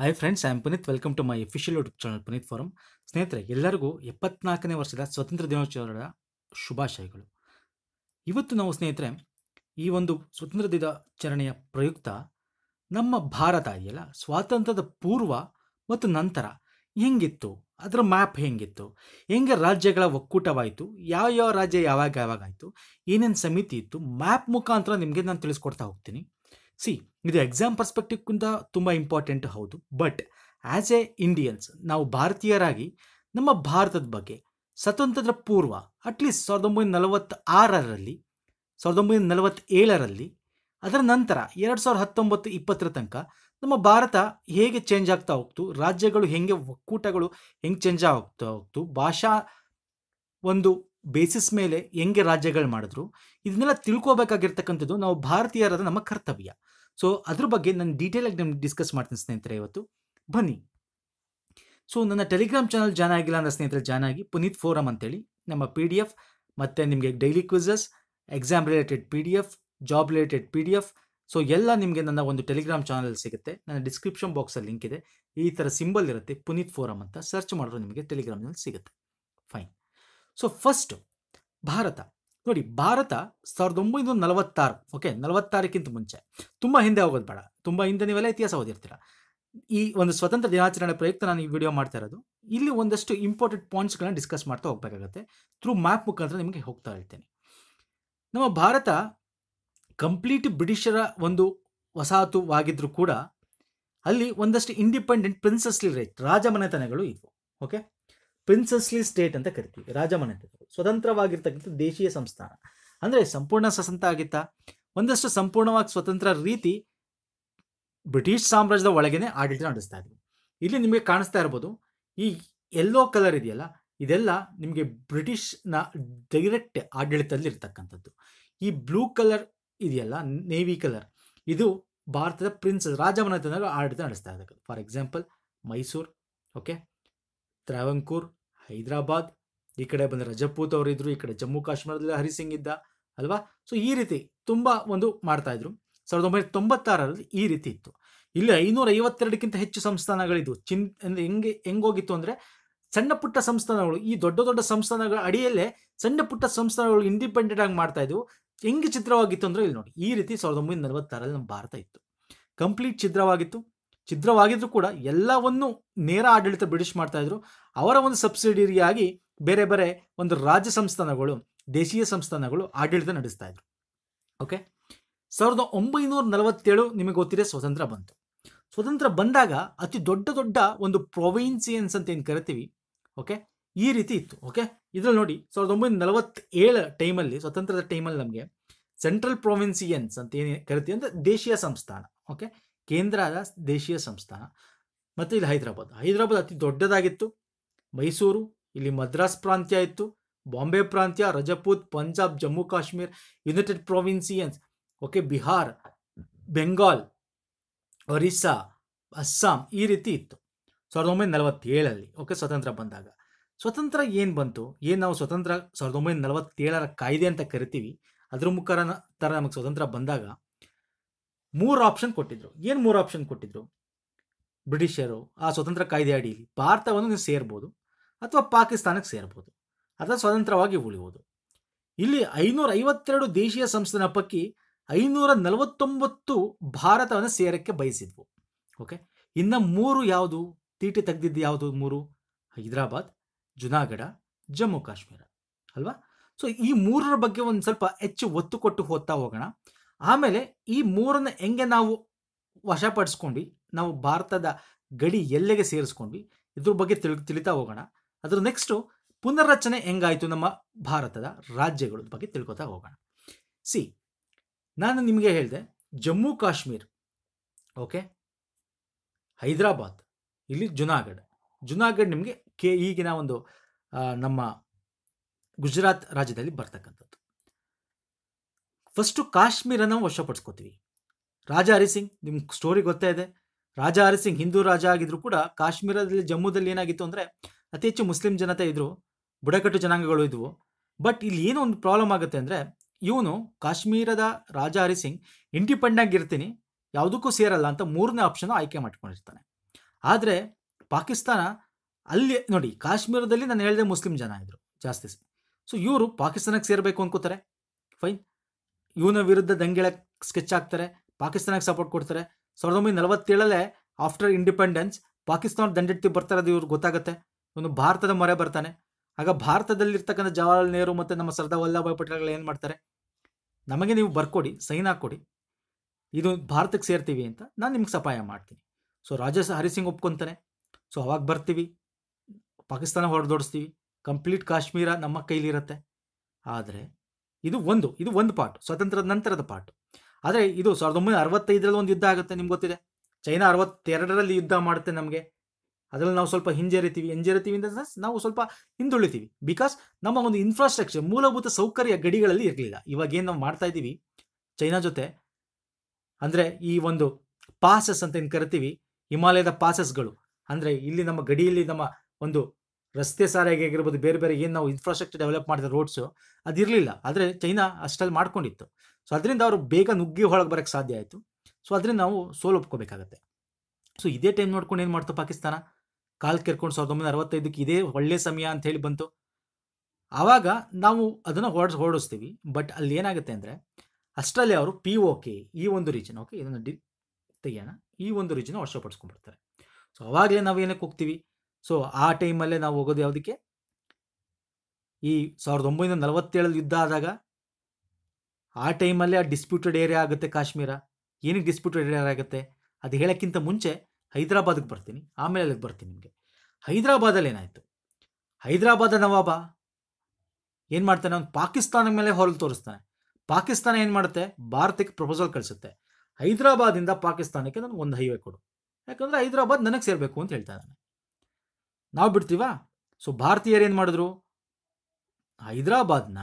hi friends I am Puneeth welcome to my official YouTube channel Puneeth ಫಾರಂ ಸ್ನೇಹಿತರೆ ಎಲ್ಲರಿಗೂ ಎಪ್ಪತ್ನಾಲ್ಕನೇ ವರ್ಷದ ಸ್ವತಂತ್ರ ದಿನೋತ್ಸವದ ಶುಭಾಶಯಗಳು ಇವತ್ತು ನಾವು ಸ್ನೇಹಿತರೆ ಈ ಒಂದು ಸ್ವತಂತ್ರ ದಿನಾಚರಣೆಯ ಪ್ರಯುಕ್ತ ನಮ್ಮ ಭಾರತ ಇದೆಯಲ್ಲ ಸ್ವಾತಂತ್ರ್ಯದ ಪೂರ್ವ ಮತ್ತು ನಂತರ ಹೆಂಗಿತ್ತು ಅದರ ಮ್ಯಾಪ್ ಹೆಂಗಿತ್ತು ಹೆಂಗೆ ರಾಜ್ಯಗಳ ಒಕ್ಕೂಟವಾಯಿತು ಯಾವ ಯಾವ ರಾಜ್ಯ ಯಾವಾಗ ಯಾವಾಗ ಆಯಿತು ಏನೇನು ಸಮಿತಿ ಇತ್ತು ಮ್ಯಾಪ್ ಮುಖಾಂತರ ನಿಮಗೆ ನಾನು ತಿಳಿಸ್ಕೊಡ್ತಾ ಹೋಗ್ತೀನಿ ಸಿ ಇದು ಎಕ್ಸಾಮ್ ಪರ್ಸ್ಪೆಕ್ಟಿವ್ಗಿಂತ ತುಂಬ ಇಂಪಾರ್ಟೆಂಟ್ ಹೌದು ಬಟ್ ಆ್ಯಸ್ ಎ ಇಂಡಿಯನ್ಸ್ ನಾವು ಭಾರತೀಯರಾಗಿ ನಮ್ಮ ಭಾರತದ ಬಗ್ಗೆ ಸ್ವತಂತ್ರದ ಪೂರ್ವ ಅಟ್ಲೀಸ್ಟ್ ಸಾವಿರದ ಒಂಬೈನೂರ ನಲವತ್ತಾರರಲ್ಲಿ ಸಾವಿರದ ಒಂಬೈನೂರ ನಲವತ್ತೇಳರಲ್ಲಿ ಅದರ ನಂತರ ಎರಡು ಸಾವಿರದ ಹತ್ತೊಂಬತ್ತು ಇಪ್ಪತ್ತರ ತನಕ ನಮ್ಮ ಭಾರತ ಹೇಗೆ ಚೇಂಜ್ ಆಗ್ತಾ ಹೋಗ್ತು ರಾಜ್ಯಗಳು ಹೆಂಗೆ ಒಕ್ಕೂಟಗಳು ಹೆಂಗೆ ಚೇಂಜ್ ಆಗ್ತಾ ಹೋಗ್ತು ಭಾಷಾ ಒಂದು ಬೇಸಿಸ್ ಮೇಲೆ ಹೆಂಗೆ ರಾಜ್ಯಗಳು ಮಾಡಿದ್ರು ಇದನ್ನೆಲ್ಲ ತಿಳ್ಕೋಬೇಕಾಗಿರ್ತಕ್ಕಂಥದ್ದು ನಾವು ಭಾರತೀಯರಾದ ನಮ್ಮ ಕರ್ತವ್ಯ ಸೊ ಅದ್ರ ಬಗ್ಗೆ ನಾನು ಡೀಟೇಲಾಗಿ ನಿಮ್ಗೆ ಡಿಸ್ಕಸ್ ಮಾಡ್ತೀನಿ ಸ್ನೇಹಿತರೆ ಇವತ್ತು ಬನ್ನಿ ಸೊ ನನ್ನ ಟೆಲಿಗ್ರಾಮ್ ಚಾನಲ್ ಜಾನ್ ಆಗಿಲ್ಲ ಅಂದರೆ ಸ್ನೇಹಿತರೆ ಜಾನ್ ಆಗಿ ಪುನೀತ್ ಫೋರಮ್ ಅಂತೇಳಿ ನಮ್ಮ ಪಿ ಡಿ ಎಫ್ ಮತ್ತು ನಿಮಗೆ daily quizzes exam related P D F job related P D F so ಎಲ್ಲ ನಿಮಗೆ ನನ್ನ ಒಂದು ಟೆಲಿಗ್ರಾಮ್ ಚಾನಲ್ ಸಿಗುತ್ತೆ ನನ್ನ ಡಿಸ್ಕ್ರಿಪ್ಷನ್ ಬಾಕ್ಸಲ್ಲಿ ಲಿಂಕ್ ಇದೆ ಈ ಥರ ಸಿಂಬಲ್ ಇರುತ್ತೆ ಪುನೀತ್ ಫೋರಮ್ ಅಂತ ಸರ್ಚ್ ಮಾಡಿದ್ರೆ ನಿಮಗೆ ಟೆಲಿಗ್ರಾಮ್ನಲ್ಲಿ ಸಿಗುತ್ತೆ ಫೈನ್ ಸೊ ಫಸ್ಟು ಭಾರತ ನೋಡಿ ಭಾರತ ಸಾವಿರದ ಒಂಬೈನೂರ ನಲವತ್ತಾರು ಓಕೆ ನಲವತ್ತಾರಕ್ಕಿಂತ ಮುಂಚೆ ತುಂಬ ಹಿಂದೆ ಹೋಗೋದು ಬೇಡ ತುಂಬ ಹಿಂದೆ ನೀವೆಲ್ಲ ಇತಿಹಾಸ ಓದಿರ್ತೀರ ಈ ಒಂದು ಸ್ವತಂತ್ರ ದಿನಾಚರಣೆ ಪ್ರಯುಕ್ತ ನಾನು ಈ ವಿಡಿಯೋ ಮಾಡ್ತಾ ಇರೋದು ಇಲ್ಲಿ ಒಂದಷ್ಟು ಇಂಪಾರ್ಟೆಂಟ್ ಪಾಯಿಂಟ್ಸ್ಗಳನ್ನ ಡಿಸ್ಕಸ್ ಮಾಡ್ತಾ ಹೋಗ್ಬೇಕಾಗತ್ತೆ ಥ್ರೂ ಮ್ಯಾಪ್ ಮುಖಾಂತರ ನಿಮಗೆ ಹೋಗ್ತಾ ಇರ್ತೇನೆ ನಮ್ಮ ಭಾರತ ಕಂಪ್ಲೀಟ್ ಬ್ರಿಟಿಷರ ಒಂದು ವಸಾಹತು ವಸಾಹತುವಾಗಿದ್ದರೂ ಕೂಡ ಅಲ್ಲಿ ಒಂದಷ್ಟು ಇಂಡಿಪೆಂಡೆಂಟ್ ಪ್ರಿನ್ಸಸ್ಲಿ ರಾಜಮನೆತನಗಳು ಇವು ಓಕೆ ಪ್ರಿನ್ಸಸ್ಲಿ ಸ್ಟೇಟ್ ಅಂತ ಕರಿತೀವಿ ರಾಜಮನೆ ಸ್ವತಂತ್ರವಾಗಿರ್ತಕ್ಕಂಥ ದೇಶೀಯ ಸಂಸ್ಥಾನ ಅಂದರೆ ಸಂಪೂರ್ಣ ಸ್ವತಂತ್ರ ಆಗಿತ್ತಾ ಒಂದಷ್ಟು ಸಂಪೂರ್ಣವಾಗಿ ಸ್ವತಂತ್ರ ರೀತಿ ಬ್ರಿಟಿಷ್ ಸಾಮ್ರಾಜ್ಯದ ಒಳಗೇನೆ ಆಡಳಿತ ನಡೆಸ್ತಾ ಇದ್ವಿ ಇಲ್ಲಿ ನಿಮಗೆ ಕಾಣಿಸ್ತಾ ಇರ್ಬೋದು ಈ ಎಲ್ಲೋ ಕಲರ್ ಇದೆಯಲ್ಲ ಇದೆಲ್ಲ ನಿಮಗೆ ಬ್ರಿಟಿಷ್ನ ಡೈರೆಕ್ಟ್ ಆಡಳಿತದಲ್ಲಿ ಇರ್ತಕ್ಕಂಥದ್ದು ಈ ಬ್ಲೂ ಕಲರ್ ಇದೆಯಲ್ಲ ನೇವಿ ಕಲರ್ ಇದು ಭಾರತದ ಪ್ರಿನ್ಸ್ ರಾಜಮನೆತನ ಆಡಳಿತ ನಡೆಸ್ತಾ ಇರ್ತಕ್ಕಂಥ for example Mysuru okay Travancore Hyderabad ಈ ಕಡೆ ಬಂದ ರಜಪೂತ್ ಅವರಿದ್ರು ಈ ಕಡೆ ಜಮ್ಮು ಕಾಶ್ಮೀರದಲ್ಲಿ ಹರಿಸಿಂಗ್ ಇದ್ದ ಅಲ್ವಾ ಸೊ ಈ ರೀತಿ ತುಂಬ ಒಂದು ಮಾಡ್ತಾ ಇದ್ರು ಸಾವಿರದ ಒಂಬೈನೂರ ತೊಂಬತ್ತಾರರಲ್ಲಿ ಈ ರೀತಿ ಇತ್ತು ಇಲ್ಲಿ ಐನೂರ ಐವತ್ತೆರಡಕ್ಕಿಂತ ಹೆಚ್ಚು ಸಂಸ್ಥಾನಗಳಿದ್ವು ಚಿನ್ ಅಂದ್ರೆ ಹೆಂಗೆ ಹೆಂಗೋಗಿತ್ತು ಅಂದರೆ ಸಣ್ಣ ಪುಟ್ಟ ಸಂಸ್ಥಾನಗಳು ಈ ದೊಡ್ಡ ದೊಡ್ಡ ಸಂಸ್ಥಾನಗಳ ಅಡಿಯಲ್ಲೇ ಸಣ್ಣ ಪುಟ್ಟ ಸಂಸ್ಥಾನಗಳು ಇಂಡಿಪೆಂಡೆಂಟ್ ಆಗಿ ಮಾಡ್ತಾ ಇದ್ವು ಹೆಂಗೆ ಚಿತ್ರವಾಗಿತ್ತು ಅಂದ್ರೆ ಇಲ್ಲಿ ನೋಡಿ ಈ ರೀತಿ ಸಾವಿರದ ಒಂಬೈನೂರ ನಲವತ್ತಾರಲ್ಲಿ ನಮ್ಮ ಭಾರತ ಇತ್ತು ಕಂಪ್ಲೀಟ್ ಚಿತ್ರವಾಗಿತ್ತು ಛಿದ್ರವಾಗಿದ್ರು ಕೂಡ ಎಲ್ಲವನ್ನು ನೇರ ಆಡಳಿತ ಬ್ರಿಟಿಷ್ ಮಾಡ್ತಾ ಇದ್ರು ಅವರ ಒಂದು ಸಬ್ಸಿಡಿಯರಿಯಾಗಿ ಬೇರೆ ಬೇರೆ ಒಂದು ರಾಜ್ಯ ಸಂಸ್ಥಾನಗಳು ದೇಶೀಯ ಸಂಸ್ಥಾನಗಳು ಆಡಳಿತ ನಡೆಸ್ತಾ ಇದ್ರು ಓಕೆ ಸಾವಿರದ ಒಂಬೈನೂರ ನಲವತ್ತೇಳು ನಿಮಗೆ ಗೊತ್ತಿದೆ ಸ್ವತಂತ್ರ ಬಂತು ಸ್ವತಂತ್ರ ಬಂದಾಗ ಅತಿ ದೊಡ್ಡ ದೊಡ್ಡ ಒಂದು ಪ್ರೊವಿನ್ಸಿಯನ್ಸ್ ಅಂತ ಏನು ಕರಿತೀವಿ ಓಕೆ ಈ ರೀತಿ ಇತ್ತು ಓಕೆ ಇದ್ರಲ್ಲಿ ನೋಡಿ ಸಾವಿರದ ಒಂಬೈನೂರ ನಲವತ್ತೇಳು ಟೈಮಲ್ಲಿ ಸ್ವತಂತ್ರದ ಟೈಮಲ್ಲಿ ನಮಗೆ ಸೆಂಟ್ರಲ್ ಪ್ರೊವಿನ್ಸಿಯನ್ಸ್ ಅಂತ ಏನು ಕರಿತೀವಿ ಅಂದರೆ ದೇಶೀಯ ಸಂಸ್ಥಾನ ಓಕೆ ಕೇಂದ್ರ ದೇಶೀಯ ಸಂಸ್ಥಾನ ಮತ್ತು ಇಲ್ಲಿ ಹೈದರಾಬಾದ್ ಹೈದರಾಬಾದ್ ಅತಿ ದೊಡ್ಡದಾಗಿತ್ತು ಮೈಸೂರು ಇಲ್ಲಿ ಮದ್ರಾಸ್ ಪ್ರಾಂತ್ಯ ಇತ್ತು ಬಾಂಬೆ ಪ್ರಾಂತ್ಯ Rajput Punjab Jammu Kashmir united provinces okay Bihar Bengal Orissa Assam ಈ ರೀತಿ ಇತ್ತು ಸಾವಿರದ ಒಂಬೈನೂರ ನಲವತ್ತೇಳಲ್ಲಿ ಓಕೆ ಸ್ವತಂತ್ರ ಬಂದಾಗ ಸ್ವತಂತ್ರ ಏನು ಬಂತು ಏನು ನಾವು ಸ್ವತಂತ್ರ ಸಾವಿರದ ಒಂಬೈನೂರ ನಲವತ್ತೇಳರ ಕಾಯ್ದೆ ಅಂತ ಕರಿತೀವಿ ಅದ್ರ ಮುಖಾಂತರ ನಮಗೆ ಸ್ವತಂತ್ರ ಬಂದಾಗ ಮೂರು ಆಪ್ಷನ್ ಕೊಟ್ಟಿದ್ರು ಏನು ಮೂರು ಆಪ್ಷನ್ ಕೊಟ್ಟಿದ್ರು ಬ್ರಿಟಿಷರು ಆ ಸ್ವತಂತ್ರ ಕಾಯ್ದೆ ಅಡಿಯಲ್ಲಿ ಭಾರತವನ್ನು ನೀವು ಸೇರ್ಬೋದು ಅಥವಾ ಪಾಕಿಸ್ತಾನಕ್ಕೆ ಸೇರ್ಬೋದು ಅಥವಾ ಸ್ವತಂತ್ರವಾಗಿ ಉಳಿಯುವುದು ಇಲ್ಲಿ ಐನೂರ ಐವತ್ತೆರಡು ದೇಶೀಯ ಸಂಸ್ಥೆನ ಪಕ್ಕಿ ಐನೂರ ನಲವತ್ತೊಂಬತ್ತು ಭಾರತವನ್ನು ಸೇರಕ್ಕೆ ಬಯಸಿದ್ವು ಓಕೆ ಇನ್ನು ಮೂರು ಯಾವುದು ತೀಟಿ ತೆಗೆದಿದ್ದು ಯಾವುದು ಮೂರು ಹೈದರಾಬಾದ್ ಜುನಾಗಢ ಜಮ್ಮು ಕಾಶ್ಮೀರ ಅಲ್ವಾ ಸೊ ಈ ಮೂರರ ಬಗ್ಗೆ ಒಂದು ಸ್ವಲ್ಪ ಹೆಚ್ಚು ಒತ್ತು ಕೊಟ್ಟು ಹೋಗ್ತಾ ಹೋಗೋಣ ಆಮೇಲೆ ಈ ಮೂರನ್ನ ಹೆಂಗೆ ನಾವು ವಶಪಡಿಸ್ಕೊಂಡ್ವಿ ನಾವು ಭಾರತದ ಗಡಿ ಎಲ್ಲೆಗೆ ಸೇರಿಸ್ಕೊಂಡ್ವಿ ಇದ್ರ ಬಗ್ಗೆ ತಿಳ್ ತಿಳಿತಾ ಹೋಗೋಣ ಅದ್ರ ನೆಕ್ಸ್ಟು ಪುನರ್ರಚನೆ ಹೆಂಗಾಯಿತು ನಮ್ಮ ಭಾರತದ ರಾಜ್ಯಗಳ ಬಗ್ಗೆ ತಿಳ್ಕೊತಾ ಹೋಗೋಣ ಸಿ ನಾನು ನಿಮಗೆ ಹೇಳಿದೆ ಜಮ್ಮು ಕಾಶ್ಮೀರ್ ಓಕೆ ಹೈದರಾಬಾದ್ ಇಲ್ಲಿ ಜುನಾಗಢ್ ಜುನಾಗಢ್ ನಿಮಗೆ ಕೆ ಈಗಿನ ಒಂದು ನಮ್ಮ ಗುಜರಾತ್ ರಾಜ್ಯದಲ್ಲಿ ಬರ್ತಕ್ಕಂಥದ್ದು ಫಸ್ಟು ಕಾಶ್ಮೀರನ ವಶಪಡಿಸ್ಕೋತೀವಿ ರಾಜ ಹರಿಸಿಂಗ್ ನಿಮ್ಗೆ ಸ್ಟೋರಿ ಗೊತ್ತೇ ಇದೆ ರಾಜ ಹರಿಸಿಂಗ್ ಹಿಂದೂ ರಾಜ ಆಗಿದ್ರು ಕೂಡ ಕಾಶ್ಮೀರದಲ್ಲಿ ಜಮ್ಮುದಲ್ಲಿ ಏನಾಗಿತ್ತು ಅಂದರೆ ಅತಿ ಹೆಚ್ಚು ಮುಸ್ಲಿಂ ಜನತೆ ಇದ್ದರು ಬುಡಕಟ್ಟು ಜನಾಂಗಗಳು ಇದ್ವು ಬಟ್ ಇಲ್ಲಿ ಏನೋ ಒಂದು ಪ್ರಾಬ್ಲಮ್ ಆಗುತ್ತೆ ಅಂದರೆ ಇವನು ಕಾಶ್ಮೀರದ ರಾಜ ಹರಿಸಿಂಗ್ ಇಂಡಿಪೆಂಡೆಂಟ್ ಇರ್ತೀನಿ ಯಾವುದಕ್ಕೂ ಸೇರಲ್ಲ ಅಂತ ಮೂರನೇ ಆಪ್ಷನ್ ಆಯ್ಕೆ ಮಾಡ್ಕೊಂಡಿರ್ತಾನೆ ಆದರೆ ಪಾಕಿಸ್ತಾನ ಅಲ್ಲಿ ನೋಡಿ ಕಾಶ್ಮೀರದಲ್ಲಿ ನಾನು ಹೇಳಿದೆ ಮುಸ್ಲಿಂ ಜನ ಇದ್ದರು ಜಾಸ್ತಿ ಸೊ ಇವರು ಪಾಕಿಸ್ತಾನಕ್ಕೆ ಸೇರಬೇಕು ಅನ್ಕೋತಾರೆ ಫೈನ್ ಇವನ ವಿರುದ್ಧ ದಂಗೆಳ ಸ್ಕೆಚ್ ಹಾಕ್ತಾರೆ ಪಾಕಿಸ್ತಾನಕ್ಕೆ ಸಪೋರ್ಟ್ ಕೊಡ್ತಾರೆ ಸಾವಿರದ ಒಂಬೈನೂರ ನಲವತ್ತೇಳಲ್ಲೇ ಆಫ್ಟರ್ ಇಂಡಿಪೆಂಡೆನ್ಸ್ ಪಾಕಿಸ್ತಾನ ದಂಡೆತ್ತಿ ಬರ್ತಾರೆ ಅದು ಇವ್ರಿಗೆ ಗೊತ್ತಾಗುತ್ತೆ ಒಂದು ಭಾರತದ ಮೊರೆ ಬರ್ತಾನೆ ಆಗ ಭಾರತದಲ್ಲಿರ್ತಕ್ಕಂಥ ಜವಾಹರ್ಲಾಲ್ ನೆಹರು ಮತ್ತು ನಮ್ಮ ಸರ್ದಾರ್ ವಲ್ಲಭಾಯ್ ಪಟೇಲ್ಗಳು ಏನು ಮಾಡ್ತಾರೆ ನಮಗೆ ನೀವು ಬರ್ಕೊಡಿ ಸೈನ್ ಹಾಕ್ಕೊಡಿ ಇದು ಭಾರತಕ್ಕೆ ಸೇರ್ತೀವಿ ಅಂತ ನಾನು ನಿಮ್ಗೆ ಸಪಾಯ ಮಾಡ್ತೀನಿ ಸೊ ರಾಜಾ ಹರಿಸಿಂಗ್ ಒಪ್ಕೊತಾನೆ ಸೊ ಅವಾಗ ಬರ್ತೀವಿ ಪಾಕಿಸ್ತಾನ ಹೊಡೆದೋಡಿಸ್ತೀವಿ ಕಂಪ್ಲೀಟ್ ಕಾಶ್ಮೀರ ನಮ್ಮ ಕೈಲಿರುತ್ತೆ ಆದರೆ ಇದು ಒಂದು ಇದು ಒಂದು ಪಾರ್ಟ್ ಸ್ವಾತಂತ್ರ್ಯದ ನಂತರದ ಪಾರ್ಟ್ ಆದರೆ ಇದು ಸಾವಿರದ ಒಂಬೈನೂರ ಅರವತ್ತೈದರಲ್ಲಿ ಒಂದು ಯುದ್ಧ ಆಗುತ್ತೆ ನಿಮ್ಗೆ ಗೊತ್ತಿದೆ ಚೈನಾ ಅರವತ್ತೆರಡರಲ್ಲಿ ಯುದ್ಧ ಮಾಡುತ್ತೆ ನಮಗೆ ಅದರಲ್ಲಿ ನಾವು ಸ್ವಲ್ಪ ಹಿಂಜರಿತೀವಿ ಹಿಂಜರಿತೀವಿ ಅಂತ ನಾವು ಸ್ವಲ್ಪ ಹಿಂದುಳಿತೀವಿ ಬಿಕಾಸ್ ನಮ್ಮ ಒಂದು ಇನ್ಫ್ರಾಸ್ಟ್ರಕ್ಚರ್ ಮೂಲಭೂತ ಸೌಕರ್ಯ ಗಡಿಗಳಲ್ಲಿ ಇರಲಿಲ್ಲ ಇವಾಗ ಏನು ನಾವು ಮಾಡ್ತಾ ಇದ್ದೀವಿ ಚೈನಾ ಜೊತೆ ಅಂದರೆ ಈ ಒಂದು ಪಾಸಸ್ ಅಂತ ಏನು ಕರಿತೀವಿ ಹಿಮಾಲಯದ ಪಾಸಸ್ಗಳು ಅಂದರೆ ಇಲ್ಲಿ ನಮ್ಮ ಗಡಿಯಲ್ಲಿ ನಮ್ಮ ಒಂದು ರಸ್ತೆ ಸಾರಿಗೆ ಆಗಿರ್ಬೋದು ಬೇರೆ ಬೇರೆ ಏನು ನಾವು ಇನ್ಫ್ರಾಸ್ಟ್ರಕ್ಚರ್ ಡೆವಲಪ್ ಮಾಡಿದ ರೋಡ್ಸು ಅದಿರಲಿಲ್ಲ ಆದರೆ ಚೈನಾ ಅಷ್ಟಲ್ಲಿ ಮಾಡ್ಕೊಂಡಿತ್ತು ಸೊ ಅದರಿಂದ ಅವರು ಬೇಗ ನುಗ್ಗಿ ಹೊರಗೆ ಬರೋಕ್ಕೆ ಸಾಧ್ಯ ಆಯಿತು ಸೊ ಅದರಿಂದ ನಾವು ಸೋಲು ಒಪ್ಕೋಬೇಕಾಗತ್ತೆ ಸೊ ಇದೇ ಟೈಮ್ ನೋಡ್ಕೊಂಡು ಏನು ಮಾಡ್ತು ಪಾಕಿಸ್ತಾನ ಕಾಲು ಕೆರ್ಕೊಂಡು ಸಾವಿರದ ಒಂಬೈನೂರ ಅರವತ್ತೈದಕ್ಕೆ ಇದೇ ಒಳ್ಳೆ ಸಮಯ ಅಂತ ಹೇಳಿ ಬಂತು ಆವಾಗ ನಾವು ಅದನ್ನು ಹೊರಡ್ಸ್ ಹೊರಡಿಸ್ತೀವಿ ಬಟ್ ಅಲ್ಲಿ ಏನಾಗುತ್ತೆ ಅಂದರೆ ಅಷ್ಟರಲ್ಲಿ ಅವರು ಪಿ ಓಕೆ ಈ ಒಂದು ರೀಜನ್ ಓಕೆ ಇದನ್ನು ಡಿ ತೆಗೆಯೋಣ ಈ ಒಂದು ರೀಜನ್ ವರ್ಷಪಡಿಸ್ಕೊಂಡ್ಬಿಡ್ತಾರೆ ಸೊ ಅವಾಗಲೇ ನಾವು ಏನಕ್ಕೆ ಹೋಗ್ತೀವಿ ಸೊ ಆ ಟೈಮಲ್ಲೇ ನಾವು ಹೋಗೋದು ಯಾವುದಕ್ಕೆ ಈ ಸಾವಿರದ ಒಂಬೈನೂರ ನಲವತ್ತೇಳಲ್ಲಿ ಯುದ್ಧ ಆದಾಗ ಆ ಟೈಮಲ್ಲೇ ಆ ಡಿಸ್ಪ್ಯೂಟೆಡ್ ಏರಿಯಾ ಆಗುತ್ತೆ ಕಾಶ್ಮೀರ ಏನಕ್ಕೆ ಡಿಸ್ಪ್ಯೂಟೆಡ್ ಏರಿಯಾ ಆಗುತ್ತೆ ಅದು ಹೇಳೋಕ್ಕಿಂತ ಮುಂಚೆ ಹೈದರಾಬಾದಿಗೆ ಬರ್ತೀನಿ ಆಮೇಲೆ ಅಲ್ಲಿಗೆ ಬರ್ತೀನಿ ನಿಮಗೆ ಹೈದರಾಬಾದಲ್ಲಿ ಏನಾಯಿತು ಹೈದರಾಬಾದ ನವಾಬ ಏನು ಮಾಡ್ತಾನೆ ಅವ್ನು ಪಾಕಿಸ್ತಾನ ಮೇಲೆ ಹೊರಲು ತೋರಿಸ್ತಾನೆ ಪಾಕಿಸ್ತಾನ ಏನು ಮಾಡುತ್ತೆ ಭಾರತಕ್ಕೆ ಪ್ರಪೋಸಲ್ ಕಳಿಸುತ್ತೆ ಹೈದರಾಬಾದಿಂದ ಪಾಕಿಸ್ತಾನಕ್ಕೆ ನಾನು ಒಂದು ಹೈವೇ ಕೊಡು ಯಾಕಂದರೆ ಹೈದರಾಬಾದ್ ನನಗೆ ಸೇರಬೇಕು ಅಂತ ಹೇಳ್ತಾ ಇದ್ದಾನೆ ನಾವು ಬಿಡ್ತೀವಾ ಸೊ ಭಾರತೀಯರು ಏನು ಮಾಡಿದ್ರು ಹೈದರಾಬಾದ್ನ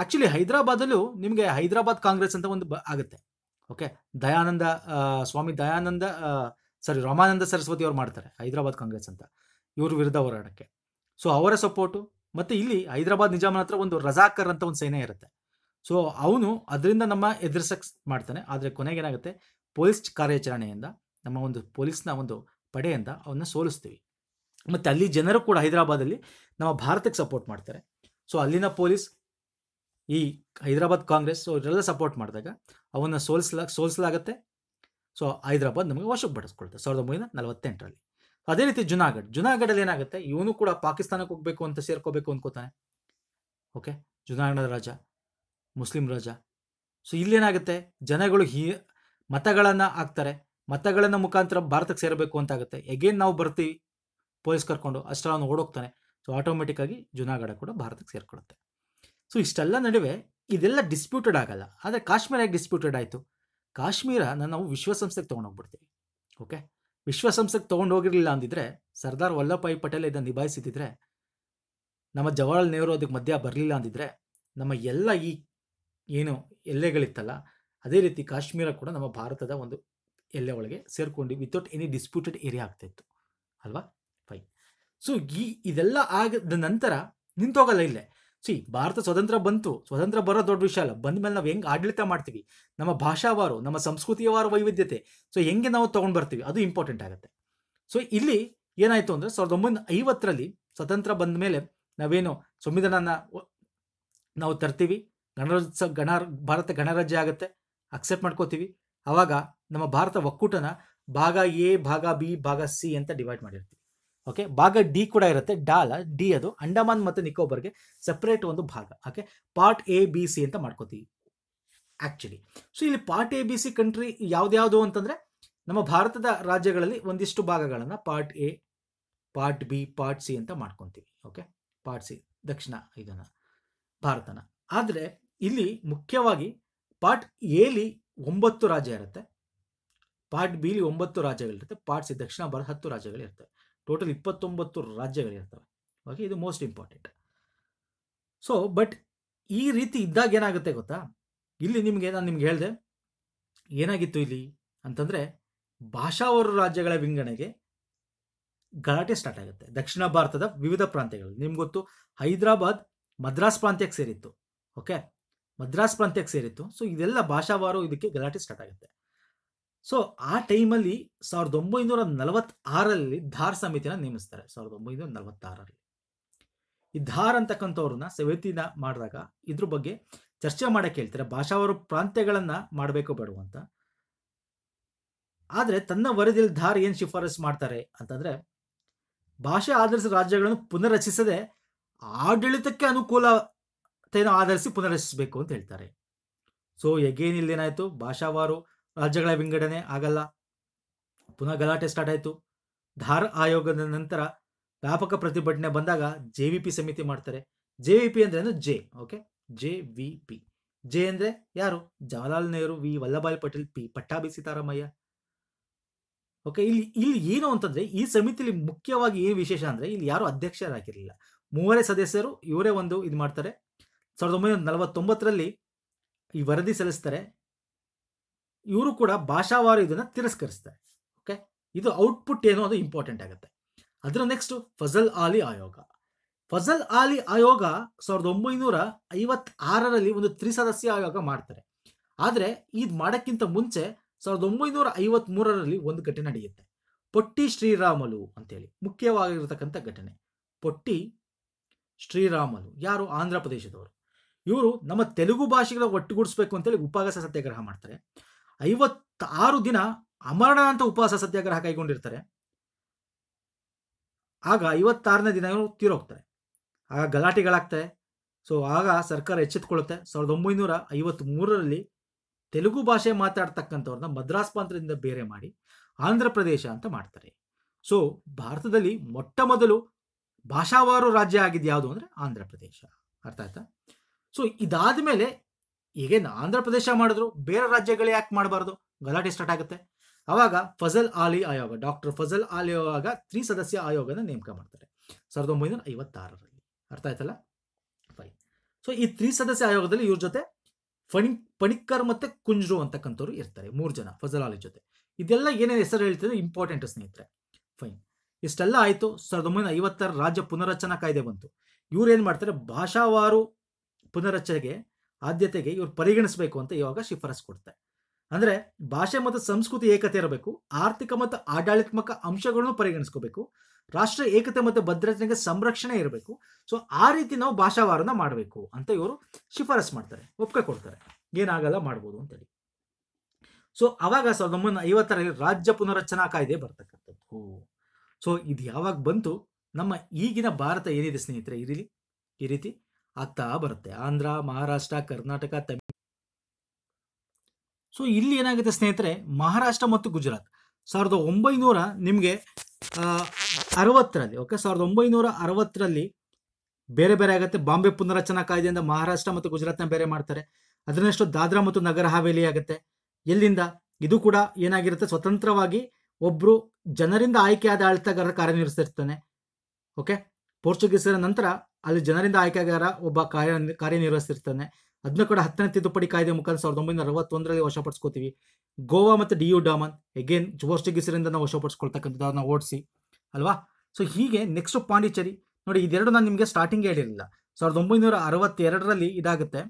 ಆ್ಯಕ್ಚುಲಿ ಹೈದರಾಬಾದಲ್ಲೂ ನಿಮಗೆ ಹೈದರಾಬಾದ್ ಕಾಂಗ್ರೆಸ್ ಅಂತ ಒಂದು ಬ ಆಗುತ್ತೆ ಓಕೆ ದಯಾನಂದ ಸ್ವಾಮಿ ದಯಾನಂದ ಸಾರಿ ರಾಮಾನಂದ ಸರಸ್ವತಿ ಅವ್ರು ಮಾಡ್ತಾರೆ ಹೈದರಾಬಾದ್ ಕಾಂಗ್ರೆಸ್ ಅಂತ ಇವ್ರ ವಿರುದ್ಧ ಹೋರಾಡಕ್ಕೆ ಸೊ ಅವರ ಸಪೋರ್ಟು ಮತ್ತು ಇಲ್ಲಿ ಹೈದರಾಬಾದ್ ನಿಜಾಮನ ಹತ್ರ ಒಂದು ರಜಾಕರ್ ಅಂತ ಒಂದು ಸೇನೆ ಇರುತ್ತೆ ಸೊ ಅವನು ಅದರಿಂದ ನಮ್ಮ ಎದುರಿಸಕ್ ಮಾಡ್ತಾನೆ ಆದರೆ ಕೊನೆಗೇನಾಗುತ್ತೆ ಪೊಲೀಸ್ ಕಾರ್ಯಾಚರಣೆಯಿಂದ ನಮ್ಮ ಒಂದು ಪೊಲೀಸ್ನ ಒಂದು ಪಡೆಯಿಂದ ಅವನ್ನ ಸೋಲಿಸ್ತೀವಿ ಮತ್ತು ಅಲ್ಲಿ ಜನರು ಕೂಡ ಹೈದರಾಬಾದಲ್ಲಿ ನಮ್ಮ ಭಾರತಕ್ಕೆ ಸಪೋರ್ಟ್ ಮಾಡ್ತಾರೆ ಸೊ ಅಲ್ಲಿನ ಪೊಲೀಸ್ ಈ ಹೈದರಾಬಾದ್ ಕಾಂಗ್ರೆಸ್ ಸೊ ಇವರೆಲ್ಲ ಸಪೋರ್ಟ್ ಮಾಡಿದಾಗ ಅವನ್ನ ಸೋಲಿಸ್ಲ ಸೋಲಿಸಲಾಗತ್ತೆ ಸೊ ಹೈದರಾಬಾದ್ ನಮಗೆ ವಶಕ್ಕೆ ಬಡಿಸ್ಕೊಳ್ತಾರೆ ಸಾವಿರದ ಒಂಬೈನೂರ ನಲವತ್ತೆಂಟರಲ್ಲಿ ಅದೇ ರೀತಿ ಜುನಾಗಢ್ ಜುನಾಗಢಲ್ಲಿ ಏನಾಗುತ್ತೆ ಇವನು ಕೂಡ ಪಾಕಿಸ್ತಾನಕ್ಕೆ ಹೋಗಬೇಕು ಅಂತ ಸೇರ್ಕೋಬೇಕು ಅನ್ಕೋತಾನೆ ಓಕೆ ಜುನಾಗಢ ರಾಜ ಮುಸ್ಲಿಂ ರಾಜ ಸೊ ಇಲ್ಲೇನಾಗುತ್ತೆ ಜನಗಳು ಹೀ ಮತಗಳನ್ನು ಹಾಕ್ತಾರೆ ಮತಗಳನ್ನು ಮುಖಾಂತರ ಭಾರತಕ್ಕೆ ಸೇರಬೇಕು ಅಂತಾಗುತ್ತೆ ಎಗೇನ್ ನಾವು ಬರ್ತೀವಿ ಪೊಲೀಸ್ ಕರ್ಕೊಂಡು ಅಷ್ಟೆಲ್ಲ ಓಡೋಗ್ತಾನೆ ಸೊ ಆಟೋಮೆಟಿಕ್ಕಾಗಿ ಜುನಾಗಢ ಕೂಡ ಭಾರತಕ್ಕೆ ಸೇರ್ಕೊಳ್ಳುತ್ತೆ ಸೊ ಇಷ್ಟೆಲ್ಲ ನಡುವೆ ಇದೆಲ್ಲ ಡಿಸ್ಪ್ಯೂಟೆಡ್ ಆಗಲ್ಲ ಆದರೆ ಕಾಶ್ಮೀರ ಹೇಗೆ ಡಿಸ್ಪ್ಯೂಟೆಡ್ ಆಯಿತು ಕಾಶ್ಮೀರನ ನಾವು ವಿಶ್ವಸಂಸ್ಥೆಗೆ ತೊಗೊಂಡೋಗ್ಬಿಡ್ತೀವಿ ಓಕೆ ವಿಶ್ವಸಂಸ್ಥೆಗೆ ಹೋಗಿರಲಿಲ್ಲ ಅಂದಿದ್ರೆ ಸರ್ದಾರ್ ವಲ್ಲಭಾಯಿ ಪಟೇಲ್ ಇದನ್ನು ನಿಭಾಯಿಸಿದ್ರೆ ನಮ್ಮ ಜವಾಹರ್ಲಾಲ್ ನೆಹರು ಅದಕ್ಕೆ ಮಧ್ಯ ಬರಲಿಲ್ಲ ಅಂದಿದ್ರೆ ನಮ್ಮ ಎಲ್ಲ ಈ ಏನು ಎಲ್ಲೆಗಳಿತ್ತಲ್ಲ ಅದೇ ರೀತಿ ಕಾಶ್ಮೀರ ಕೂಡ ನಮ್ಮ ಭಾರತದ ಒಂದು ಎಲ್ಲೆ ಒಳಗೆ ಸೇರ್ಕೊಂಡು ವಿತೌಟ್ ಎನಿ ಡಿಸ್ಪ್ಯೂಟೆಡ್ ಏರಿಯಾ ಆಗ್ತಾಯಿತ್ತು ಅಲ್ವಾ ಸೊ ಈ ಇದೆಲ್ಲ ಆಗದ ನಂತರ ನಿಂತೋಗಲ್ಲ ಇಲ್ಲೇ ಸಿ ಭಾರತ ಸ್ವತಂತ್ರ ಬಂತು ಸ್ವತಂತ್ರ ಬರೋ ದೊಡ್ಡ ವಿಷಯ ಅಲ್ಲ ಬಂದ ಮೇಲೆ ನಾವು ಹೆಂಗೆ ಆಡಳಿತ ಮಾಡ್ತೀವಿ ನಮ್ಮ ಭಾಷಾವಾರು ನಮ್ಮ ಸಂಸ್ಕೃತಿಯವಾರು ವೈವಿಧ್ಯತೆ ಸೊ ಹೆಂಗೆ ನಾವು ತೊಗೊಂಡು ಬರ್ತೀವಿ ಅದು ಇಂಪಾರ್ಟೆಂಟ್ ಆಗುತ್ತೆ ಸೊ ಇಲ್ಲಿ ಏನಾಯಿತು ಅಂದರೆ ಸಾವಿರದ ಒಂಬೈನೂರ ಐವತ್ತರಲ್ಲಿ ಸ್ವತಂತ್ರ ಬಂದ ಮೇಲೆ ನಾವೇನು ಸಂವಿಧಾನನ ನಾವು ತರ್ತೀವಿ ಗಣರಾಜ್ಯ ಗಣ ಭಾರತ ಗಣರಾಜ್ಯ ಆಗುತ್ತೆ ಅಕ್ಸೆಪ್ಟ್ ಮಾಡ್ಕೋತೀವಿ ಆವಾಗ ನಮ್ಮ ಭಾರತ ಒಕ್ಕೂಟನ ಭಾಗ ಎ ಭಾಗ ಬಿ ಭಾಗ ಸಿ ಅಂತ ಡಿವೈಡ್ ಮಾಡಿರ್ತೀವಿ ಓಕೆ ಭಾಗ ಡಿ ಕೂಡ ಇರುತ್ತೆ ಡಾಲ ಡಿ ಅದು ಅಂಡಮಾನ್ ಮತ್ತು ನಿಕೋಬಾರ್ಗೆ ಸಪ್ರೇಟ್ ಒಂದು ಭಾಗ okay part A B C ಅಂತ ಮಾಡ್ಕೋತೀವಿ ಆ್ಯಕ್ಚುಲಿ ಸೊ ಇಲ್ಲಿ part A B C country ಯಾವ್ದ್ಯಾವುದು ಅಂತಂದರೆ ನಮ್ಮ ಭಾರತದ ರಾಜ್ಯಗಳಲ್ಲಿ ಒಂದಿಷ್ಟು ಭಾಗಗಳನ್ನು part A part B part C ಅಂತ ಮಾಡ್ಕೊತೀವಿ ಓಕೆ ಪಾರ್ಟ್ ಸಿ ದಕ್ಷಿಣ ಇದನ್ನು ಭಾರತನ ಆದರೆ ಇಲ್ಲಿ ಮುಖ್ಯವಾಗಿ ಪಾರ್ಟ್ ಎಲಿ ಒಂಬತ್ತು ರಾಜ್ಯ ಇರುತ್ತೆ ಪಾರ್ಟ್ ಬಿಲಿ ಒಂಬತ್ತು ರಾಜ್ಯಗಳಿರುತ್ತೆ ಪಾರ್ಟ್ ಸಿ ದಕ್ಷಿಣ ಭಾರತ ಹತ್ತು ರಾಜ್ಯಗಳಿರುತ್ತೆ ಟೋಟಲ್ ಇಪ್ಪತ್ತೊಂಬತ್ತು ರಾಜ್ಯಗಳಿರ್ತವೆ ಓಕೆ ಇದು ಮೋಸ್ಟ್ ಇಂಪಾರ್ಟೆಂಟ್ ಸೊ ಬಟ್ ಈ ರೀತಿ ಇದ್ದಾಗ ಏನಾಗುತ್ತೆ ಗೊತ್ತಾ ಇಲ್ಲಿ ನಿಮಗೆ ನಾನು ನಿಮ್ಗೆ ಹೇಳಿದೆ ಏನಾಗಿತ್ತು ಇಲ್ಲಿ ಅಂತಂದರೆ ಭಾಷಾವಾರು ರಾಜ್ಯಗಳ ವಿಂಗಡಣೆಗೆ ಗಲಾಟೆ ಸ್ಟಾರ್ಟ್ ಆಗುತ್ತೆ ದಕ್ಷಿಣ ಭಾರತದ ವಿವಿಧ ಪ್ರಾಂತ್ಯಗಳು ನಿಮ್ಗೆ ಗೊತ್ತು ಹೈದರಾಬಾದ್ ಮದ್ರಾಸ್ ಪ್ರಾಂತ್ಯಕ್ಕೆ ಸೇರಿತ್ತು ಓಕೆ ಮದ್ರಾಸ್ ಪ್ರಾಂತ್ಯಕ್ಕೆ ಸೇರಿತ್ತು ಸೊ ಇದೆಲ್ಲ ಭಾಷಾವಾರು ಇದಕ್ಕೆ ಗಲಾಟೆ ಸ್ಟಾರ್ಟ್ ಆಗುತ್ತೆ ಸೊ ಆ ಟೈಮಲ್ಲಿ ಸಾವಿರದ ಒಂಬೈನೂರ ನಲವತ್ತಾರರಲ್ಲಿ ಧಾರ್ ಸಮಿತಿನ ನೇಮಿಸ್ತಾರೆ ಸಾವಿರದ ಒಂಬೈನೂರ ನಲವತ್ತಾರರಲ್ಲಿ ಈ ಧಾರ್ ಅಂತಕ್ಕಂಥವ್ರನ್ನ ಸಮಿತಿನ ಮಾಡಿದಾಗ ಇದ್ರ ಬಗ್ಗೆ ಚರ್ಚೆ ಮಾಡಕ್ಕೆ ಹೇಳ್ತಾರೆ ಭಾಷಾವಾರು ಪ್ರಾಂತ್ಯಗಳನ್ನ ಮಾಡಬೇಕು ಬೇಡುವಂತ ಆದರೆ ತನ್ನ ವರದಿಯಲ್ಲಿ ಧಾರ್ ಏನು ಶಿಫಾರಸು ಮಾಡ್ತಾರೆ ಅಂತಂದ್ರೆ ಭಾಷೆ ಆಧರಿಸಿದ ರಾಜ್ಯಗಳನ್ನು ಪುನರ್ರಚಿಸದೆ ಆಡಳಿತಕ್ಕೆ ಅನುಕೂಲತೆಯನ್ನು ಆಧರಿಸಿ ಪುನರ್ರಚಿಸಬೇಕು ಅಂತ ಹೇಳ್ತಾರೆ ಸೊ ಎಗೇನ್ ಏನಾಯ್ತು ಭಾಷಾವಾರು ರಾಜ್ಯಗಳ ವಿಂಗಡಣೆ ಆಗಲ್ಲ ಪುನಃ ಗಲಾಟೆ ಸ್ಟಾರ್ಟ್ ಆಯಿತು ಧಾರ್ ಆಯೋಗದ ನಂತರ ವ್ಯಾಪಕ ಪ್ರತಿಭಟನೆ ಬಂದಾಗ ಜೆ ವಿ ಪಿ ಸಮಿತಿ ಮಾಡ್ತಾರೆ ಜೆ ವಿ ಪಿ ಅಂದ್ರೆ J okay J V P J ಅಂದ್ರೆ ಯಾರು Jawaharlal Nehru V Vallabhbhai Patel P Pattabhi Sitaramayya okay ಇಲ್ಲಿ ಇಲ್ಲಿ ಏನು ಅಂತಂದ್ರೆ ಈ ಸಮಿತಿಲಿ ಮುಖ್ಯವಾಗಿ ಏನು ವಿಶೇಷ ಅಂದ್ರೆ ಇಲ್ಲಿ ಯಾರು ಅಧ್ಯಕ್ಷರಾಗಿರಲಿಲ್ಲ ಮೂವರೇ ಸದಸ್ಯರು ಇವರೇ ಒಂದು ಇದು ಮಾಡ್ತಾರೆ ಸಾವಿರದ ಒಂಬೈನೂರ ನಲವತ್ತೊಂಬತ್ತರಲ್ಲಿ ಈ ವರದಿ ಸಲ್ಲಿಸ್ತಾರೆ ಇವರು ಕೂಡ ಭಾಷಾವಾರು ಇದನ್ನು ತಿರಸ್ಕರಿಸ್ತಾರೆ ಓಕೆ ಇದು ಔಟ್ಪುಟ್ ಏನೋ ಅದು ಇಂಪಾರ್ಟೆಂಟ್ ಆಗುತ್ತೆ ಅದರ ನೆಕ್ಸ್ಟ್ ಫಜಲ್ ಆಲಿ ಆಯೋಗ ಫಜಲ್ ಆಲಿ ಆಯೋಗ ಸಾವಿರದ ಒಂಬೈನೂರ ಐವತ್ತಾರರಲ್ಲಿ ಒಂದು ತ್ರಿಸದಸ್ಯ ಆಯೋಗ ಮಾಡ್ತಾರೆ ಆದರೆ ಇದು ಮಾಡೋಕ್ಕಿಂತ ಮುಂಚೆ ಸಾವಿರದ ಒಂಬೈನೂರ ಐವತ್ ಮೂರರಲ್ಲಿ ಒಂದು ಘಟನೆ ನಡೆಯುತ್ತೆ ಪೊಟ್ಟಿ ಶ್ರೀರಾಮಲು ಅಂತೇಳಿ ಮುಖ್ಯವಾಗಿರತಕ್ಕಂಥ ಘಟನೆ ಪೊಟ್ಟಿ ಶ್ರೀರಾಮಲು ಯಾರು ಆಂಧ್ರ ಪ್ರದೇಶದವರು ಇವರು ನಮ್ಮ ತೆಲುಗು ಭಾಷೆಗಳ ಒಟ್ಟುಗೂಡಿಸ್ಬೇಕು ಅಂತೇಳಿ ಉಪವಾಸ ಸತ್ಯಾಗ್ರಹ ಮಾಡ್ತಾರೆ ಐವತ್ತಾರು ದಿನ ಅಮರಣ ಅಂತ ಉಪವಾಸ ಸತ್ಯಾಗ್ರಹ ಕೈಗೊಂಡಿರ್ತಾರೆ ಆಗ ಐವತ್ತಾರನೇ ದಿನ ಇವರು ತೀರೋಗ್ತಾರೆ ಆಗ ಗಲಾಟೆಗಳಾಗ್ತವೆ ಸೊ ಆಗ ಸರ್ಕಾರ ಎಚ್ಚೆತ್ಕೊಳ್ಳುತ್ತೆ ಸಾವಿರದ ಒಂಬೈನೂರ ಐವತ್ತ್ ಮೂರರಲ್ಲಿ ತೆಲುಗು ಭಾಷೆ ಮಾತಾಡ್ತಕ್ಕಂಥವ್ರನ್ನ ಮದ್ರಾಸ್ ಪ್ರಾಂತದಿಂದ ಬೇರೆ ಮಾಡಿ ಆಂಧ್ರ ಪ್ರದೇಶ ಅಂತ ಮಾಡ್ತಾರೆ ಸೊ ಭಾರತದಲ್ಲಿ ಮೊಟ್ಟ ಮೊದಲು ಭಾಷಾವಾರು ರಾಜ್ಯ ಆಗಿದ್ಯಾವುದು ಯಾವುದು ಅಂದರೆ ಆಂಧ್ರ ಪ್ರದೇಶ ಅರ್ಥ ಆಯ್ತಾ ಸೊ ಇದಾದ ಮೇಲೆ ಈಗೇನು ಆಂಧ್ರ ಪ್ರದೇಶ ಮಾಡಿದ್ರು ಬೇರೆ ರಾಜ್ಯಗಳು ಯಾಕೆ ಮಾಡಬಾರ್ದು ಗಲಾಟೆ ಸ್ಟಾರ್ಟ್ ಆಗುತ್ತೆ ಅವಾಗ ಫಜಲ್ ಆಲಿ ಆಯೋಗ ಡಾಕ್ಟರ್ ಫಜಲ್ ಆಲಿ ಆಯೋಗ ತ್ರಿ ಸದಸ್ಯ ಆಯೋಗನ ನೇಮಕ ಮಾಡ್ತಾರೆ ಸಾವಿರದ ಒಂಬೈನೂರ ಐವತ್ತಾರರಲ್ಲಿ ಅರ್ಥ ಆಯ್ತಲ್ಲ ಫೈನ್ ಸೊ ಈ ತ್ರಿ ಸದಸ್ಯ ಆಯೋಗದಲ್ಲಿ ಇವ್ರ ಜೊತೆ ಫಣಿ ಫಣಿಕರ್ ಮತ್ತೆ ಕುಂಜ್ರು ಅಂತಕ್ಕಂಥವ್ರು ಇರ್ತಾರೆ ಮೂರು ಜನ ಫಜಲ್ ಆಲಿ ಜೊತೆ ಇದೆಲ್ಲ ಏನೇನು ಹೆಸರು ಹೇಳ್ತಿದ್ರೆ ಇಂಪಾರ್ಟೆಂಟ್ ಸ್ನೇಹಿತರೆ ಫೈನ್ ಇಷ್ಟೆಲ್ಲ ಆಯಿತು ಸಾವಿರದ ಒಂಬೈನೂರ ಐವತ್ತಾರು ರಾಜ್ಯ ಪುನರಚನಾ ಕಾಯ್ದೆ ಬಂತು ಇವ್ರು ಏನು ಮಾಡ್ತಾರೆ ಭಾಷಾವಾರು ಪುನರಚನೆಗೆ ಆದ್ಯತೆಗೆ ಇವ್ರು ಪರಿಗಣಿಸಬೇಕು ಅಂತ ಇವಾಗ ಶಿಫಾರಸ್ ಕೊಡ್ತಾರೆ ಅಂದರೆ ಭಾಷೆ ಮತ್ತು ಸಂಸ್ಕೃತಿ ಏಕತೆ ಇರಬೇಕು ಆರ್ಥಿಕ ಮತ್ತು ಆಡಳಿತಾತ್ಮಕ ಅಂಶಗಳನ್ನು ಪರಿಗಣಿಸ್ಕೋಬೇಕು ರಾಷ್ಟ್ರ ಏಕತೆ ಮತ್ತು ಭದ್ರತೆಗೆ ಸಂರಕ್ಷಣೆ ಇರಬೇಕು ಸೊ ಆ ರೀತಿ ನಾವು ಭಾಷಾವಾರನ ಮಾಡಬೇಕು ಅಂತ ಇವರು ಶಿಫಾರಸ್ ಮಾಡ್ತಾರೆ ಒಪ್ಪಿಗೆ ಕೊಡ್ತಾರೆ ಏನಾಗಲ್ಲ ಮಾಡ್ಬೋದು ಅಂತೇಳಿ ಸೊ ಅವಾಗ ಸಾವಿರದ ಒಂಬೈನೂರ ಐವತ್ತರಲ್ಲಿ ರಾಜ್ಯ ಪುನರಚನಾ ಕಾಯ್ದೆ ಬರ್ತಕ್ಕಂಥದ್ದು ಸೊ ಇದು ಯಾವಾಗ ಬಂತು ನಮ್ಮ ಈಗಿನ ಭಾರತ ಏನಿದೆ ಸ್ನೇಹಿತರೆ ಇರಲಿ ಈ ರೀತಿ ಆಗ್ತಾ ಬರುತ್ತೆ ಆಂಧ್ರ ಮಹಾರಾಷ್ಟ್ರ ಕರ್ನಾಟಕ ತಮಿಳು ಸೊ ಇಲ್ಲಿ ಏನಾಗುತ್ತೆ ಸ್ನೇಹಿತರೆ ಮಹಾರಾಷ್ಟ್ರ ಮತ್ತು ಗುಜರಾತ್ ಸಾವಿರದ ಒಂಬೈನೂರ ನಿಮಗೆ ಅರವತ್ತರಲ್ಲಿ ಓಕೆ ಸಾವಿರದ ಒಂಬೈನೂರ ಅರವತ್ತರಲ್ಲಿ ಬೇರೆ ಬೇರೆ ಆಗುತ್ತೆ ಬಾಂಬೆ ಪುನರಚನಾ ಕಾಯ್ದೆಯಿಂದ ಮಹಾರಾಷ್ಟ್ರ ಮತ್ತು ಗುಜರಾತ್ನ ಬೇರೆ ಮಾಡ್ತಾರೆ ಅದನ್ನಷ್ಟು ದಾದ್ರಾ ಮತ್ತು ನಗರ ಹಾವೇಲಿ ಆಗುತ್ತೆ ಎಲ್ಲಿಂದ ಇದು ಕೂಡ ಏನಾಗಿರುತ್ತೆ ಸ್ವತಂತ್ರವಾಗಿ ಒಬ್ಬರು ಜನರಿಂದ ಆಯ್ಕೆಯಾದ ಆಳ್ತಗಾರ ಕಾರ್ಯನಿರ್ವಹಿಸಿರ್ತಾನೆ ಓಕೆ ಪೋರ್ಚುಗೀಸರ ನಂತರ ಅಲ್ಲಿ ಜನರಿಂದ ಆಯ್ಕೆಗಾರ ಒಬ್ಬ ಕಾರ್ಯ ಕಾರ್ಯನಿರ್ವಹಿಸಿರ್ತಾನೆ ಅದನ್ನ ಕೂಡ ಹತ್ತನೇ ತಿದ್ದುಪಡಿ ಕಾಯ್ದೆ ಮುಖಾಂತರ ಸಾವಿರದ ಒಂಬೈನೂರ ಅರವತ್ತೊಂದರಲ್ಲಿ ವಶಪಡಿಸ್ಕೋತೀವಿ ಗೋವಾ ಮತ್ತು ಡಿ ಯು ಡಾಮನ್ ಎಗೇನ್ ಜೋರ್ಸ್ಟಿಗಿಸರಿಂದ ನಾವು ವಶಪಡಿಸ್ಕೊಳ್ತಕ್ಕಂಥದ್ದು ಅದನ್ನ ಓಡಿಸಿ ಅಲ್ವಾ ಸೊ ಹೀಗೆ ನೆಕ್ಸ್ಟ್ ಪಾಂಡಿಚೇರಿ ನೋಡಿ ಇದೆರಡು ನಾನು ನಿಮಗೆ ಸ್ಟಾರ್ಟಿಂಗ್ ಹೇಳಿರಲಿಲ್ಲ ಸಾವಿರದ ಒಂಬೈನೂರ ಅರವತ್ತೆರಡರಲ್ಲಿ ಇದಾಗುತ್ತೆ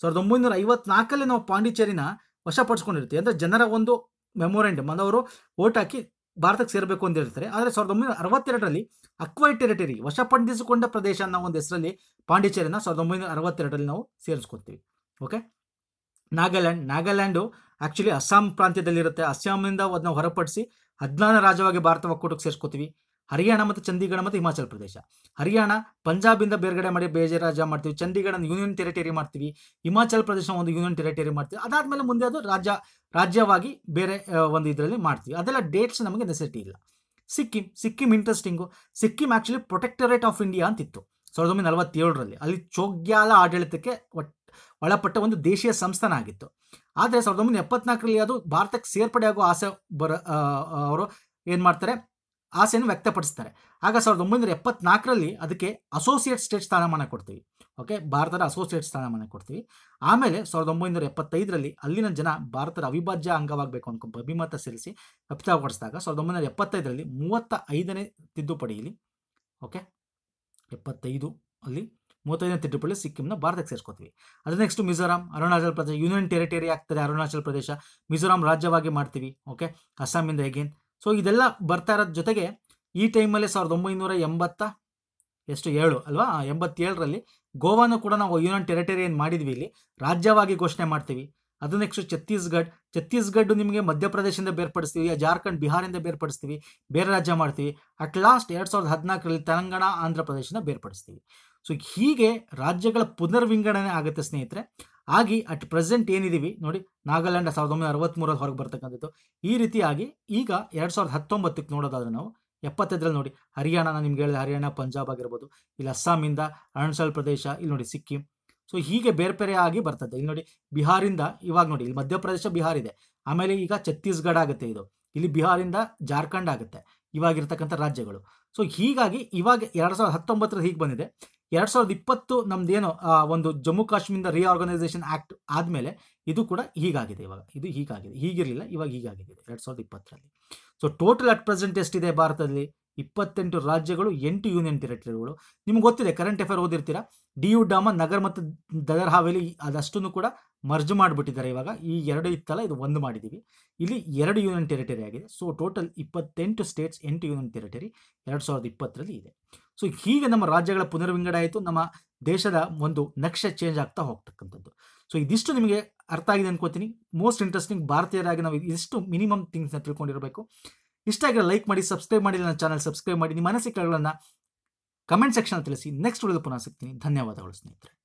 ಸಾವಿರದ ಒಂಬೈನೂರ ಐವತ್ನಾಲ್ಕಲ್ಲಿ ನಾವು ಪಾಂಡಿಚೇರಿನ ವಶಪಡಿಸ್ಕೊಂಡಿರ್ತೀವಿ ಅಂದರೆ ಜನರ ಒಂದು ಮೆಮೊರೆಂಡಮ್ ಅಂದರೆ ಅವರು ಓಟ್ ಹಾಕಿ ಭಾರತಕ್ಕೆ ಸೇರಬೇಕು ಅಂತ ಹೇಳ್ತಾರೆ ಆದರೆ ಸಾವಿರದ ಒಂಬೈನೂರ ಅರವತ್ತೆರಡರಲ್ಲಿ ಅಕ್ವೈ ಟೆರಿಟರಿ ವಶಪಡಿಸಿಕೊಂಡ ಪ್ರದೇಶ ಅನ್ನೋ ಒಂದು ಹೆಸರಲ್ಲಿ ಪಾಂಡಿಚೇರಿನ ಸಾವಿರದ ಒಂಬೈನೂರ ಅರವತ್ತೆರಡರಲ್ಲಿ ನಾವು ಸೇರಿಸ್ಕೊತೀವಿ ಓಕೆ ನಾಗಾಲ್ಯಾಂಡ್ ನಾಗಾಲ್ಯಾಂಡು ಆ್ಯಕ್ಚುಲಿ ಅಸ್ಸಾಂ ಪ್ರಾಂತ್ಯದಲ್ಲಿರುತ್ತೆ ಅಸ್ಸಾಮಿಂದ ಅದನ್ನ ಹೊರಪಡಿಸಿ ಹದಿನಾರನೇ ರಾಜ್ಯವಾಗಿ ಭಾರತ ಒಕ್ಕೂಟಕ್ಕೆ ಸೇರಿಸ್ಕೋತೀವಿ ಹರಿಯಾಣ ಮತ್ತು ಚಂಡೀಗಢ ಮತ್ತು ಹಿಮಾಚಲ ಪ್ರದೇಶ ಹರಿಯಾಣ ಪಂಜಾಬಿಂದ ಬೇರ್ಗಡೆ ಮಾಡಿ ರಾಜ್ಯ ಮಾಡ್ತೀವಿ ಚಂಡೀಗಢ ಯೂನಿಯನ್ ಟೆರಿಟರಿ ಮಾಡ್ತೀವಿ ಹಿಮಾಚಲ ಪ್ರದೇಶ ಒಂದು ಯೂನಿಯನ್ ಟೆರಿಟರಿ ಮಾಡ್ತೀವಿ ಅದಾದಮೇಲೆ ಮುಂದೆ ಅದು ರಾಜ್ಯ ರಾಜ್ಯವಾಗಿ ಬೇರೆ ಒಂದು ಇದರಲ್ಲಿ ಮಾಡ್ತೀವಿ ಅದೆಲ್ಲ ಡೇಟ್ಸ್ ನಮಗೆ ನೆಸೆಸಿಟಿ ಇಲ್ಲ Sikkim Sikkim interesting Sikkim actually protectorate of India ಅಂತಿತ್ತು ಸಾವಿರದ ಒಂಬೈನೂರ ನಲವತ್ತೇಳರಲ್ಲಿ ಅಲ್ಲಿ ಚೋಗ್ಯಾಲ ಆಡಳಿತಕ್ಕೆ ಒಳಪಟ್ಟ ಒಂದು ದೇಶೀಯ ಸಂಸ್ಥಾನ ಆಗಿತ್ತು ಆದರೆ ಸಾವಿರದ ಒಂಬೈನೂರ ಎಪ್ಪತ್ನಾಲ್ಕರಲ್ಲಿ ಅದು ಭಾರತಕ್ಕೆ ಸೇರ್ಪಡೆ ಆಗೋ ಆಸೆ ಬರ ಅವರು ಏನು ಮಾಡ್ತಾರೆ ಆಸೆಯನ್ನು ವ್ಯಕ್ತಪಡಿಸ್ತಾರೆ ಆಗ ಸಾವಿರದ ಒಂಬೈನೂರ ಎಪ್ಪತ್ನಾಲ್ಕರಲ್ಲಿ ಅದಕ್ಕೆ ಅಸೋಸಿಯೇಟ್ ಸ್ಟೇಟ್ ಸ್ಥಾನಮಾನ ಕೊಡ್ತೀವಿ ಓಕೆ ಭಾರತದ ಅಸೋಸಿಯೇಟ್ ಸ್ಥಾನಮಾನ ಕೊಡ್ತೀವಿ ಆಮೇಲೆ ಸಾವಿರದ ಒಂಬೈನೂರ ಎಪ್ಪತ್ತೈದರಲ್ಲಿ ಅಲ್ಲಿನ ಜನ ಭಾರತದ ಅವಿಭಾಜ್ಯ ಅಂಗವಾಗಬೇಕು ಅನ್ಕೊಂಡು ಅಭಿಮತ ಸೇರಿಸಿ ವ್ಯಕ್ತಪಡಿಸಿದಾಗ ಸಾವಿರದ ಒಂಬೈನೂರ ಎಪ್ಪತ್ತೈದರಲ್ಲಿ ಮೂವತ್ತ ಐದನೇ ತಿದ್ದುಪಡಿಯಲ್ಲಿ ಓಕೆ ಎಪ್ಪತ್ತೈದು ಅಲ್ಲಿ ಮೂವತ್ತೈದನೇ ತಿದ್ದುಪಡಿ ಸಿಕ್ಕಿಂನ ಭಾರತಕ್ಕೆ ಸೇರಿಸ್ಕೊತೀವಿ ಅದು ನೆಕ್ಸ್ಟ್ ಮಿಜೋರಾಂ ಅರುಣಾಚಲ ಪ್ರದೇಶ ಯೂನಿಯನ್ ಟೆರಿಟರಿ ಆಗ್ತದೆ ಅರುಣಾಚಲ ಪ್ರದೇಶ ಮಿಜೋರಾಂ ರಾಜ್ಯವಾಗಿ ಮಾಡ್ತೀವಿ ಓಕೆ ಅಸ್ಸಾಮಿಂದ ಎಗೇನ್ ಸೊ ಇದೆಲ್ಲ ಬರ್ತಾ ಇರೋದ್ರ ಜೊತೆಗೆ ಈ ಟೈಮಲ್ಲಿ ಸಾವಿರದ ಒಂಬೈನೂರ ಎಂಬತ್ತ ಎಷ್ಟು ಏಳು ಅಲ್ವಾ ಎಂಬತ್ತೇಳರಲ್ಲಿ ಗೋವಾನು ಕೂಡ ನಾವು ಯೂನಿಯನ್ ಟೆರಿಟರಿ ಏನು ಮಾಡಿದ್ವಿ ಇಲ್ಲಿ ರಾಜ್ಯವಾಗಿ ಘೋಷಣೆ ಮಾಡ್ತೀವಿ ಅದು ನೆಕ್ಸ್ಟ್ ಛತ್ತೀಸ್ಗಢ್ ಛತ್ತೀಸ್ಗಢ ನಿಮಗೆ ಮಧ್ಯಪ್ರದೇಶದಿಂದ ಬೇರ್ಪಡಿಸ್ತೀವಿ ಜಾರ್ಖಂಡ್ ಬಿಹಾರಿಂದ ಬೇರ್ಪಡಿಸ್ತೀವಿ ಬೇರೆ ರಾಜ್ಯ ಮಾಡ್ತೀವಿ ಅಟ್ ಲಾಸ್ಟ್ ಎರಡು ಸಾವಿರದ ಹದಿನಾಲ್ಕರಲ್ಲಿ ತೆಲಂಗಾಣ ಆಂಧ್ರ ಪ್ರದೇಶದಿಂದ ಬೇರ್ಪಡಿಸ್ತೀವಿ ಸೊ ಹೀಗೆ ರಾಜ್ಯಗಳ ಪುನರ್ವಿಂಗಡಣೆ ಆಗುತ್ತೆ ಸ್ನೇಹಿತರೆ ಆಗಿ ಅಟ್ ಪ್ರೆಸೆಂಟ್ ಏನಿದ್ದೀವಿ ನೋಡಿ ನಾಗಾಲ್ಯಾಂಡ್ ಸಾವಿರದ ಒಂಬೈನೂರ ಅರವತ್ತ್ಮೂರಲ್ಲಿ ಹೊರಗೆ ಬರ್ತಕ್ಕಂಥದ್ದು ಈ ರೀತಿಯಾಗಿ ಈಗ ಎರಡು ಸಾವಿರದ ಹತ್ತೊಂಬತ್ತಕ್ಕೆ ನೋಡೋದಾದ್ರೆ ನಾವು ಎಪ್ಪತ್ತೈದರಲ್ಲಿ ನೋಡಿ ಹರಿಯಾಣ ನಿಮ್ಗೆ ಹೇಳಿದೆ ಹರಿಯಾಣ ಪಂಜಾಬ್ ಆಗಿರ್ಬೋದು ಇಲ್ಲಿ ಅಸ್ಸಾಮಿಂದ ಅರುಣಾಚಲ್ ಪ್ರದೇಶ ಇಲ್ಲಿ ನೋಡಿ ಸಿಕ್ಕಿಂ ಸೊ ಹೀಗೆ ಬೇರೆ ಬೇರೆ ಆಗಿ ಬರ್ತದೆ ಇಲ್ಲಿ ನೋಡಿ ಬಿಹಾರಿಂದ ಇವಾಗ ನೋಡಿ ಇಲ್ಲಿ ಮಧ್ಯಪ್ರದೇಶ ಬಿಹಾರ್ ಇದೆ ಆಮೇಲೆ ಈಗ ಛತ್ತೀಸ್ಗಢ ಆಗುತ್ತೆ ಇದು ಇಲ್ಲಿ ಬಿಹಾರಿಂದ ಜಾರ್ಖಂಡ್ ಆಗುತ್ತೆ ಇವಾಗಿರ್ತಕ್ಕಂಥ ರಾಜ್ಯಗಳು ಸೊ ಹೀಗಾಗಿ ಇವಾಗ ಎರಡು ಸಾವಿರದ ಹತ್ತೊಂಬತ್ತರಲ್ಲಿ ಹೀಗೆ ಬಂದಿದೆ ಎರಡ್ ಸಾವಿರದ ಇಪ್ಪತ್ತು ನಮ್ದೇನು ಒಂದು ಜಮ್ಮು ಕಾಶ್ಮೀರದ ರಿಆರ್ಗನೈಸೇಷನ್ ಆಕ್ಟ್ ಆದಮೇಲೆ ಇದು ಕೂಡ ಹೀಗಾಗಿದೆ ಇವಾಗ ಇದು ಹೀಗಾಗಿದೆ ಹೀಗಿರಲಿಲ್ಲ ಇವಾಗ ಹೀಗಾಗಿದೆ ಎರಡ್ ಸಾವಿರದ ಇಪ್ಪತ್ತರಲ್ಲಿ ಸೊ ಟೋಟಲ್ ಅಟ್ ಪ್ರೆಸೆಂಟ್ ಎಷ್ಟಿದೆ ಭಾರತದಲ್ಲಿ ಇಪ್ಪತ್ತೆಂಟು ರಾಜ್ಯಗಳು ಎಂಟು ಯೂನಿಯನ್ ಟೆರಿಟರಿಗಳು ನಿಮ್ಗೆ ಗೊತ್ತಿದೆ ಕರೆಂಟ್ ಅಫೇರ್ ಓದಿರ್ತೀರಾ ಡಿ ಯು ಡಾಮ ನಗರ್ ಮತ್ತು ದದರ್ ಹಾವೇಲಿ ಅದಷ್ಟನ್ನು ಕೂಡ ಮರ್ಜ್ ಮಾಡಿಬಿಟ್ಟಿದ್ದಾರೆ ಇವಾಗ ಈ ಎರಡು ಇತ್ತಲ್ಲ ಇದು ಒಂದು ಮಾಡಿದ್ದೀವಿ ಇಲ್ಲಿ ಎರಡು ಯೂನಿಯನ್ ಟೆರಿಟರಿ ಆಗಿದೆ ಸೊ ಟೋಟಲ್ ಇಪ್ಪತ್ತೆಂಟು ಸ್ಟೇಟ್ಸ್ ಎಂಟು ಯೂನಿಯನ್ ಟೆರಿಟರಿ ಎರಡು ಸಾವಿರದ ಇಪ್ಪತ್ತರಲ್ಲಿ ಇದೆ ಸೊ ಹೀಗೆ ನಮ್ಮ ರಾಜ್ಯಗಳ ಪುನರ್ವಿಂಗಡ ಆಯಿತು ನಮ್ಮ ದೇಶದ ಒಂದು ನಕ್ಷೆ ಚೇಂಜ್ ಆಗ್ತಾ ಹೋಗ್ತಕ್ಕಂಥದ್ದು ಸೊ ಇದಿಷ್ಟು ನಿಮಗೆ ಅರ್ಥ ಆಗಿದೆ ಅನ್ಕೋತೀನಿ ಮೋಸ್ಟ್ ಇಂಟ್ರೆಸ್ಟಿಂಗ್ ಭಾರತೀಯರಾಗಿ ನಾವು ಇದಿಷ್ಟು ಮಿನಿಮಮ್ ಥಿಂಗ್ಸ್ನ ತಿಳ್ಕೊಂಡಿರಬೇಕು ಇಷ್ಟ ಆಗಿರೋ ಲೈಕ್ ಮಾಡಿ ಸಬ್ಸ್ಕ್ರೈಬ್ ಮಾಡಿ ನನ್ನ ಚಾನಲ್ ಸಬ್ಸ್ಕ್ರೈಬ್ ಮಾಡಿ ನಿಮ್ಮ ಅನಿಸಿಕೆಗಳನ್ನು ಕಮೆಂಟ್ ಸೆಕ್ಷನ್ ತಿಳಿಸಿ ನೆಕ್ಸ್ಟ್ ಉಳಿದು ಪುನಃ ಸಿಗ್ತೀನಿ ಧನ್ಯವಾದಗಳು ಸ್ನೇಹಿತರೆ